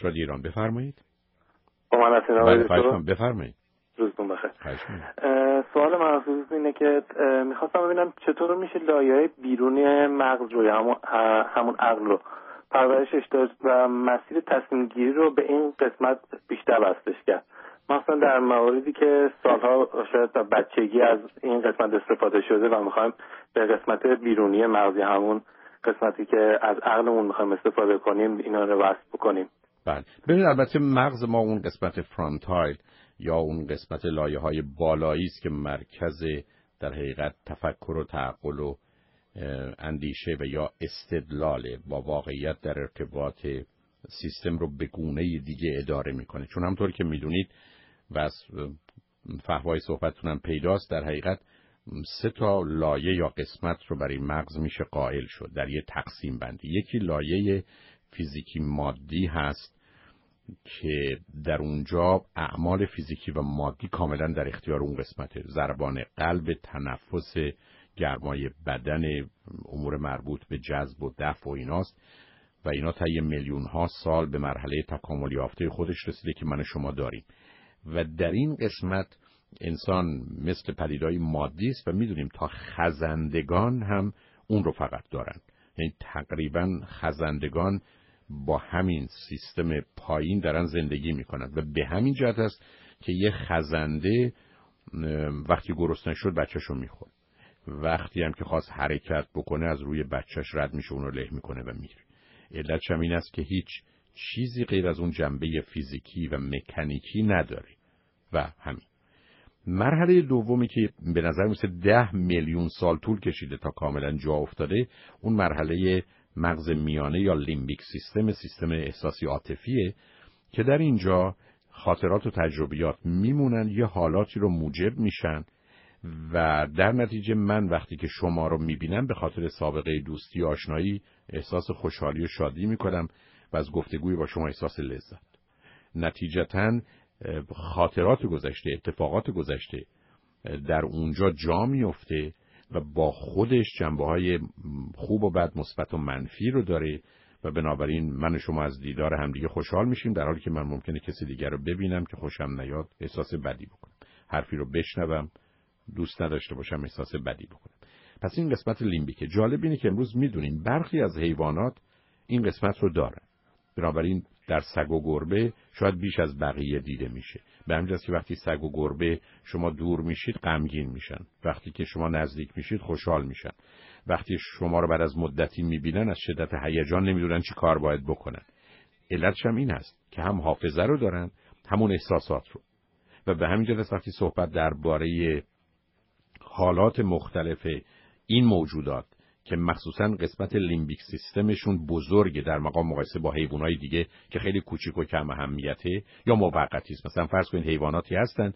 شاد ایران بفرمایید بله، بفرمایید روزتون بخیر سوال مخصوص اینه که میخواستم ببینم چطور میشه لایه بیرونی مغز روی همون, همون عقل رو پرورشش داد و مسیر تصمیم گیری رو به این قسمت بیشتر بستش کرد مثلا در مواردی که سالها شاید تا بچگی از این قسمت استفاده شده و میخوایم به قسمت بیرونی مغزی همون قسمتی که از عقلمون میخوایم استفاده کنیم اینا رو وصل بکنیم بله ببین البته مغز ما اون قسمت فرانتایل یا اون قسمت لایه های بالایی است که مرکز در حقیقت تفکر و تعقل و اندیشه و یا استدلال با واقعیت در ارتباط سیستم رو به گونه دیگه اداره میکنه چون همطور که میدونید و از فهوای صحبتتونم پیداست در حقیقت سه تا لایه یا قسمت رو برای مغز میشه قائل شد در یه تقسیم بندی یکی لایه فیزیکی مادی هست که در اونجا اعمال فیزیکی و مادی کاملا در اختیار اون قسمت زربان قلب تنفس گرمای بدن امور مربوط به جذب و دفع و ایناست و اینا طی میلیون ها سال به مرحله تکامل یافته خودش رسیده که من شما داریم و در این قسمت انسان مثل پدیدهای مادی است و میدونیم تا خزندگان هم اون رو فقط دارن یعنی تقریبا خزندگان با همین سیستم پایین دارن زندگی میکنند و به همین جهت است که یه خزنده وقتی گرسنه شد رو میخوره وقتی هم که خواست حرکت بکنه از روی بچهش رد میشه اونو له میکنه و میره علت هم این است که هیچ چیزی غیر از اون جنبه فیزیکی و مکانیکی نداره و همین مرحله دومی که به نظر میسه ده میلیون سال طول کشیده تا کاملا جا افتاده اون مرحله مغز میانه یا لیمبیک سیستم سیستم احساسی عاطفیه که در اینجا خاطرات و تجربیات میمونن یه حالاتی رو موجب میشن و در نتیجه من وقتی که شما رو میبینم به خاطر سابقه دوستی و آشنایی احساس خوشحالی و شادی میکنم و از گفتگوی با شما احساس لذت نتیجتا خاطرات گذشته اتفاقات گذشته در اونجا جا میفته و با خودش جنبه های خوب و بد مثبت و منفی رو داره و بنابراین من و شما از دیدار همدیگه خوشحال میشیم در حالی که من ممکنه کسی دیگر رو ببینم که خوشم نیاد احساس بدی بکنم حرفی رو بشنوم دوست نداشته باشم احساس بدی بکنم پس این قسمت لیمبیکه جالب اینه که امروز میدونیم برخی از حیوانات این قسمت رو دارن بنابراین در سگ و گربه شاید بیش از بقیه دیده میشه به همجاست که وقتی سگ و گربه شما دور میشید غمگین میشن وقتی که شما نزدیک میشید خوشحال میشن وقتی شما رو بعد از مدتی میبینن از شدت هیجان نمیدونن چی کار باید بکنن علتش هم این هست که هم حافظه رو دارن همون احساسات رو و به همین جهت وقتی صحبت درباره حالات مختلف این موجودات که مخصوصا قسمت لیمبیک سیستمشون بزرگه در مقام مقایسه با حیوانات دیگه که خیلی کوچیک و کم اهمیته یا موقتی است مثلا فرض کنید حیواناتی هستن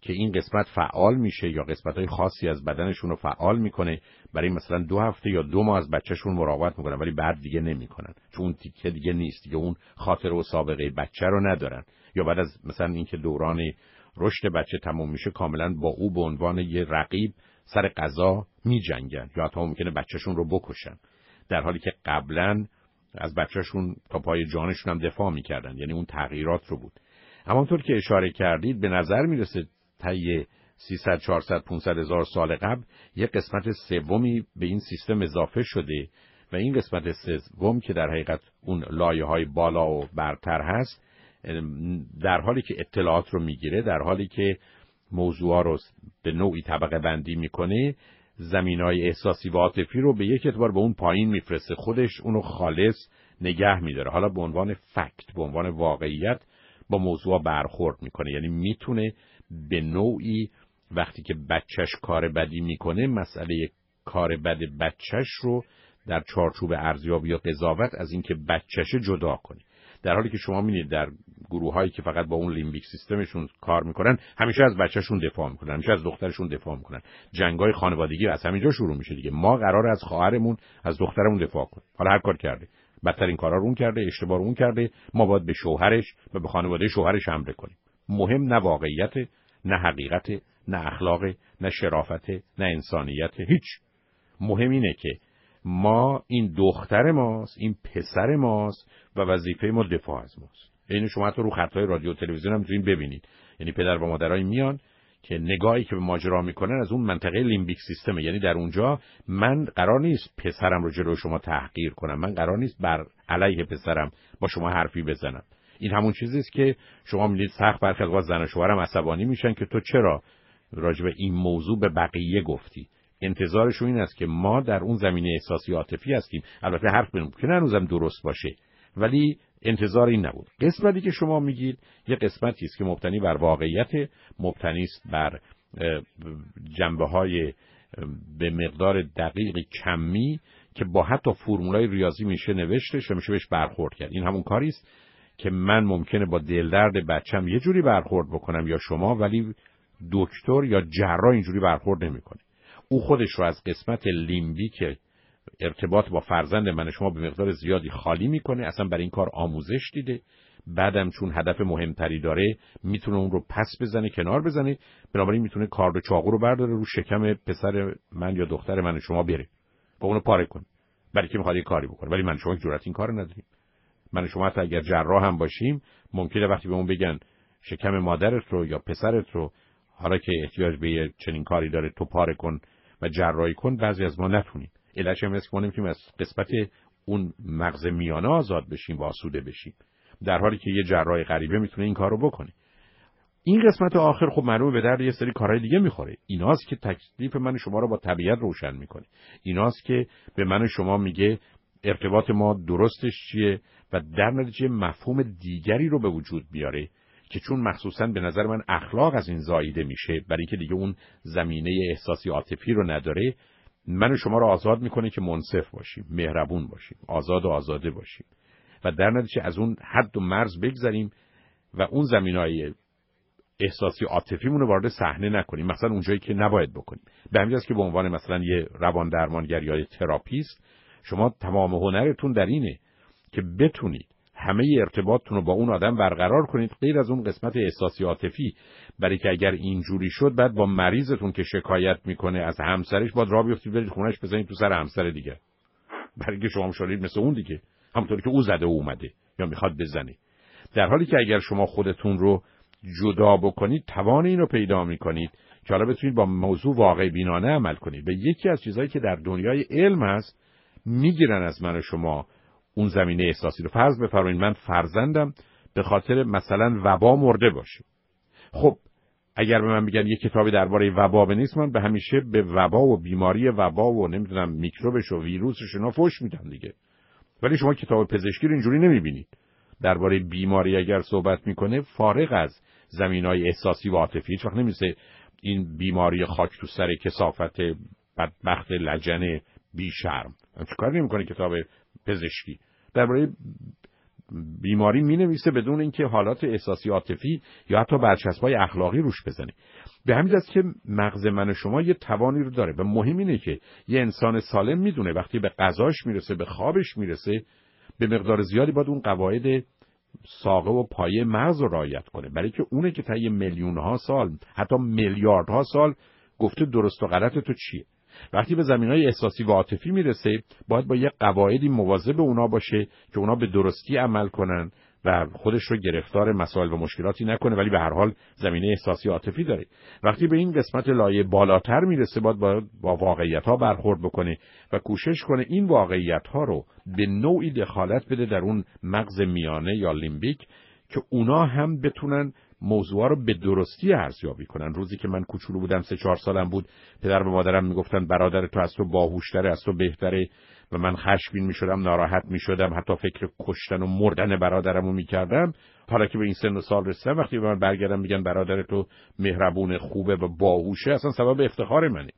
که این قسمت فعال میشه یا قسمت های خاصی از بدنشون رو فعال میکنه برای مثلا دو هفته یا دو ماه از بچهشون مراقبت میکنن ولی بعد دیگه نمیکنن چون اون تیکه دیگه نیست دیگه اون خاطر و سابقه بچه رو ندارن یا بعد از مثلا اینکه دوران رشد بچه تموم میشه کاملا با او به عنوان یه رقیب سر غذا جنگن یا حتی ممکنه بچهشون رو بکشن در حالی که قبلا از بچهشون تا پای جانشون هم دفاع میکردن یعنی اون تغییرات رو بود همانطور که اشاره کردید به نظر میرسه طی 300 400 500 هزار سال قبل یک قسمت سومی به این سیستم اضافه شده و این قسمت سوم که در حقیقت اون لایه های بالا و برتر هست در حالی که اطلاعات رو میگیره در حالی که موضوع رو به نوعی طبقه بندی میکنه زمین های احساسی و عاطفی رو به یک اعتبار به اون پایین میفرسته خودش اونو خالص نگه میداره حالا به عنوان فکت به عنوان واقعیت با موضوع برخورد میکنه یعنی میتونه به نوعی وقتی که بچهش کار بدی میکنه مسئله کار بد بچهش رو در چارچوب ارزیابی یا قضاوت از اینکه بچهش جدا کنه در حالی که شما میبینید در گروه هایی که فقط با اون لیمبیک سیستمشون کار میکنن همیشه از بچهشون دفاع میکنن همیشه از دخترشون دفاع میکنن جنگ های خانوادگی از همینجا شروع میشه دیگه ما قرار از خواهرمون از دخترمون دفاع کنیم حالا هر کار کرده بدترین کارا رو اون کرده اشتباه رو اون کرده ما باید به شوهرش و به خانواده شوهرش حمله کنیم مهم نه واقعیت نه حقیقت نه اخلاق نه شرافت نه انسانیت هیچ مهم اینه که ما این دختر ماست این پسر ماست و وظیفه ما دفاع از ماست این شما تو رو خطهای رادیو تلویزیون هم میتونید ببینید یعنی پدر و مادرای میان که نگاهی که به ماجرا میکنن از اون منطقه لیمبیک سیستمه یعنی در اونجا من قرار نیست پسرم رو جلو شما تحقیر کنم من قرار نیست بر علیه پسرم با شما حرفی بزنم این همون چیزی است که شما میدید سخت بر زن و شوهرم عصبانی میشن که تو چرا به این موضوع به بقیه گفتی انتظارشون این است که ما در اون زمینه احساسی عاطفی هستیم البته حرف که درست باشه ولی انتظار این نبود قسمتی که شما میگید یه قسمتی است که مبتنی بر واقعیت مبتنی است بر جنبه های به مقدار دقیق کمی که با حتی فرمولای ریاضی میشه نوشته و میشه بهش برخورد کرد این همون کاری است که من ممکنه با دلدرد بچم یه جوری برخورد بکنم یا شما ولی دکتر یا جراح اینجوری برخورد نمیکنه او خودش رو از قسمت لیمبیک ارتباط با فرزند من شما به مقدار زیادی خالی میکنه اصلا برای این کار آموزش دیده بعدم چون هدف مهمتری داره میتونه اون رو پس بزنه کنار بزنه بنابراین میتونه کارد و چاقو رو برداره رو شکم پسر من یا دختر من شما بره با اونو پاره کنه برای که میخواد کاری بکنه ولی من شما جرات این کار نداریم من شما حتی اگر جراح هم باشیم ممکنه وقتی به اون بگن شکم مادرت رو یا پسرت رو حالا که احتیاج به چنین کاری داره تو پاره کن و جراحی کن بعضی از ما نتونیم علش هم ما نمیتونیم از قسمت اون مغز میانه آزاد بشیم و آسوده بشیم در حالی که یه جراح غریبه میتونه این کار رو بکنه این قسمت آخر خب معلومه به درد یه سری کارهای دیگه میخوره ایناست که تکلیف من شما رو با طبیعت روشن میکنه ایناست که به من شما میگه ارتباط ما درستش چیه و در نتیجه مفهوم دیگری رو به وجود بیاره که چون مخصوصا به نظر من اخلاق از این زایده میشه برای اینکه دیگه اون زمینه احساسی عاطفی رو نداره من شما رو آزاد میکنه که منصف باشیم مهربون باشیم آزاد و آزاده باشیم و در نتیجه از اون حد و مرز بگذریم و اون زمین های احساسی عاطفیمون رو وارد صحنه نکنیم مثلا اونجایی که نباید بکنیم به همین که به عنوان مثلا یه روان درمانگر یا یه تراپیست شما تمام هنرتون در اینه که بتونید همه ارتباطتون رو با اون آدم برقرار کنید غیر از اون قسمت احساسی عاطفی برای که اگر اینجوری شد بعد با مریضتون که شکایت میکنه از همسرش باید راه بیفتید برید خونش بزنید تو سر همسر دیگه برای که شما شدید مثل اون دیگه همونطوری که او زده و اومده یا میخواد بزنه در حالی که اگر شما خودتون رو جدا بکنید توان این رو پیدا میکنید که حالا بتونید با موضوع واقع بینانه عمل کنید به یکی از چیزهایی که در دنیای علم هست میگیرن از من و شما اون زمینه احساسی رو فرض بفرمایید من فرزندم به خاطر مثلا وبا مرده باشه خب اگر به من بگن یه کتابی درباره وبا بنویس من به همیشه به وبا و بیماری وبا و نمیدونم میکروبش و ویروسش اینا فوش میدم دیگه ولی شما کتاب پزشکی رو اینجوری نمیبینید درباره بیماری اگر صحبت میکنه فارغ از زمینای احساسی و عاطفی هیچ وقت نمیشه این بیماری خاک تو سر کسافت بدبخت لجن شرم چیکار نمیکنه کتاب پزشکی درباره بیماری می بدون اینکه حالات احساسی عاطفی یا حتی های اخلاقی روش بزنه به همین است که مغز من و شما یه توانی رو داره و مهم اینه که یه انسان سالم میدونه وقتی به غذاش میرسه به خوابش میرسه به مقدار زیادی باید اون قواعد ساقه و پایه مغز رو رعایت کنه برای که اونه که طی میلیون ها سال حتی میلیاردها سال گفته درست و غلط تو چیه وقتی به زمین های احساسی و عاطفی میرسه باید با یه قواعدی مواظب اونا باشه که اونا به درستی عمل کنن و خودش رو گرفتار مسائل و مشکلاتی نکنه ولی به هر حال زمینه احساسی عاطفی داره وقتی به این قسمت لایه بالاتر میرسه باید با, با واقعیت ها برخورد بکنه و کوشش کنه این واقعیت ها رو به نوعی دخالت بده در اون مغز میانه یا لیمبیک که اونا هم بتونن موضوع رو به درستی ارزیابی کنن روزی که من کوچولو بودم سه چهار سالم بود پدر و مادرم میگفتن برادر تو از تو باهوشتره از تو بهتره و من خشمگین میشدم ناراحت میشدم حتی فکر کشتن و مردن برادرمو میکردم حالا که به این سن و سال رسیدم وقتی به من برگردم میگن برادر تو مهربون خوبه و باهوشه اصلا سبب افتخار منه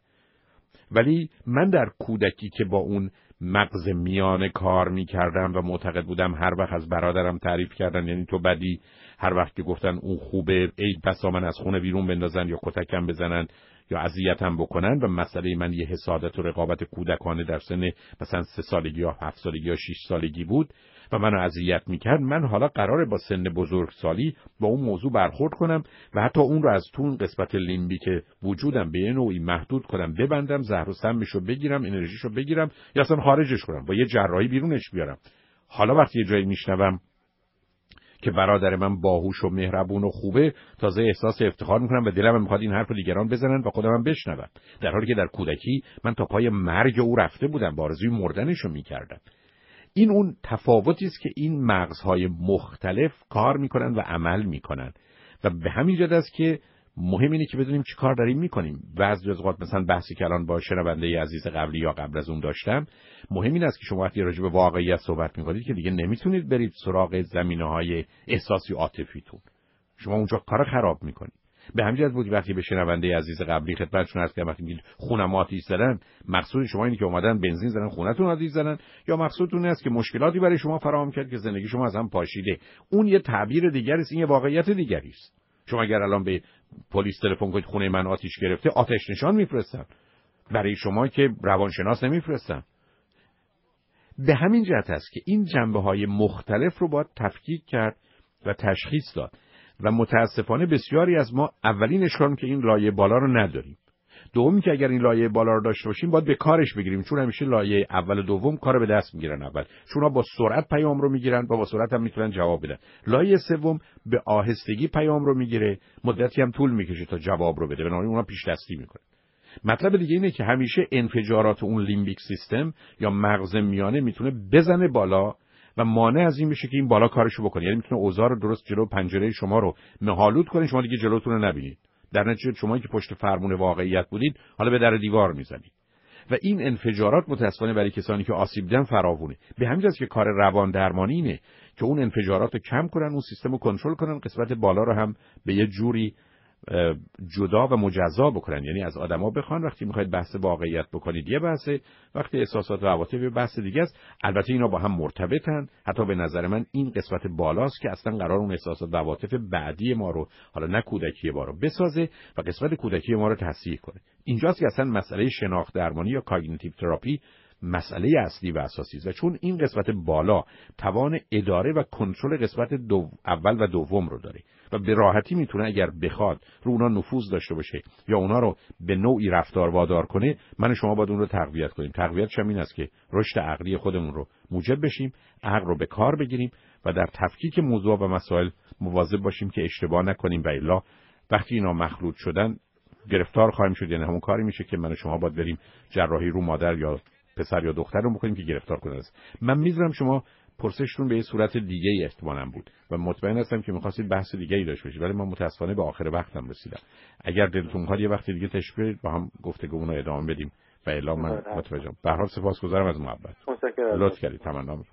ولی من در کودکی که با اون مغز میانه کار میکردم و معتقد بودم هر وقت از برادرم تعریف کردن یعنی تو بدی هر وقت گفتن اون خوبه ای بسا من از خونه بیرون بندازن یا کتکم بزنن یا اذیتم بکنن و مسئله من یه حسادت و رقابت کودکانه در سن مثلا سه سالگی یا هفت سالگی یا شیش سالگی بود و منو اذیت میکرد من حالا قراره با سن بزرگسالی با اون موضوع برخورد کنم و حتی اون رو از تون قسمت لیمبی که وجودم به یه نوعی محدود کنم ببندم زهر و سمش رو بگیرم انرژیش رو بگیرم یا اصلا خارجش کنم با یه جراحی بیرونش بیارم حالا وقتی یه جایی میشنوم که برادر من باهوش و مهربون و خوبه تازه احساس افتخار میکنم و دلم میخواد این حرف دیگران بزنن و خودم بشنوم در حالی که در کودکی من تا پای مرگ او رفته بودم با آرزوی مردنش رو میکردم این اون تفاوتی است که این مغزهای مختلف کار میکنن و عمل میکنن و به همین جد است که مهم اینه که بدونیم چی کار داریم میکنیم بعضی از اوقات مثلا بحثی که الان با شنونده عزیز قبلی یا قبل از اون داشتم مهم این است که شما وقتی راجع به واقعیت صحبت میکنید که دیگه نمیتونید برید سراغ زمینه های احساسی عاطفیتون شما اونجا کار خراب میکنید به همین جهت بود وقتی به شنونده عزیز قبلی خدمتشون هست که وقتی میگید خونم آتیش زدن مقصود شما اینه که اومدن بنزین زدن خونتون آتیش زدن یا مقصودتون است که مشکلاتی برای شما فراهم کرد که زندگی شما از هم پاشیده اون یه تعبیر دیگری این یه واقعیت دیگری شما اگر الان به پلیس تلفن کنید خونه من آتیش گرفته آتش نشان میفرستن برای شما که روانشناس نمیفرستن به همین جهت است که این جنبه های مختلف رو باید تفکیک کرد و تشخیص داد و متاسفانه بسیاری از ما اولین اشکال که این لایه بالا رو نداریم دومی که اگر این لایه بالا رو داشته باشیم باید به کارش بگیریم چون همیشه لایه اول و دوم کار به دست میگیرن اول چون با سرعت پیام رو میگیرن و با سرعت هم میتونن جواب بدن لایه سوم به آهستگی پیام رو میگیره مدتی هم طول میکشه تا جواب رو بده بنابراین اونا پیش دستی میکنه مطلب دیگه اینه که همیشه انفجارات اون لیمبیک سیستم یا مغز میانه میتونه بزنه بالا و مانع از این میشه که این بالا کارشو بکنه یعنی میتونه اوزار درست جلو پنجره شما رو مهالود کنه شما دیگه جلوتون رو نبینید در نتیجه شما که پشت فرمون واقعیت بودید حالا به در دیوار میزنید و این انفجارات متاسفانه برای کسانی که آسیب دیدن فراوونه به همین که کار روان درمانی اینه که اون انفجارات رو کم کنن اون سیستم رو کنترل کنن قسمت بالا رو هم به یه جوری جدا و مجزا بکنن یعنی از آدما بخوان وقتی میخواید بحث واقعیت بکنید یه بحثه وقتی احساسات و عواطف یه بحث دیگه است البته اینا با هم مرتبطن حتی به نظر من این قسمت بالاست که اصلا قرار اون احساسات و عواطف بعدی ما رو حالا نه کودکی ما رو بسازه و قسمت کودکی ما رو تصحیح کنه اینجاست که اصلا مسئله شناخت درمانی یا کاگنیتیو تراپی مسئله اصلی و اساسی است و چون این قسمت بالا توان اداره و کنترل قسمت اول و دوم رو داره و به راحتی میتونه اگر بخواد رو اونا نفوذ داشته باشه یا اونا رو به نوعی رفتار وادار کنه من شما باید اون رو تقویت کنیم تقویت چم این است که رشد عقلی خودمون رو موجب بشیم عقل رو به کار بگیریم و در تفکیک موضوع و مسائل مواظب باشیم که اشتباه نکنیم و الا وقتی اینا مخلوط شدن گرفتار خواهیم شد یعنی همون کاری میشه که من شما باید بریم جراحی رو مادر یا پسر یا دختر رو بکنیم که گرفتار کنند من میذارم شما پرسشتون به یه صورت دیگه ای احتمالا بود و مطمئن هستم که میخواستید بحث دیگه ای داشته باشید ولی من متاسفانه به آخر وقتم رسیدم اگر دلتون کار یه وقتی دیگه تشبیه با هم گفتگو رو ادامه بدیم و اعلام من متوجهم به هر حال سپاسگزارم از محبت لطف کردید تمنا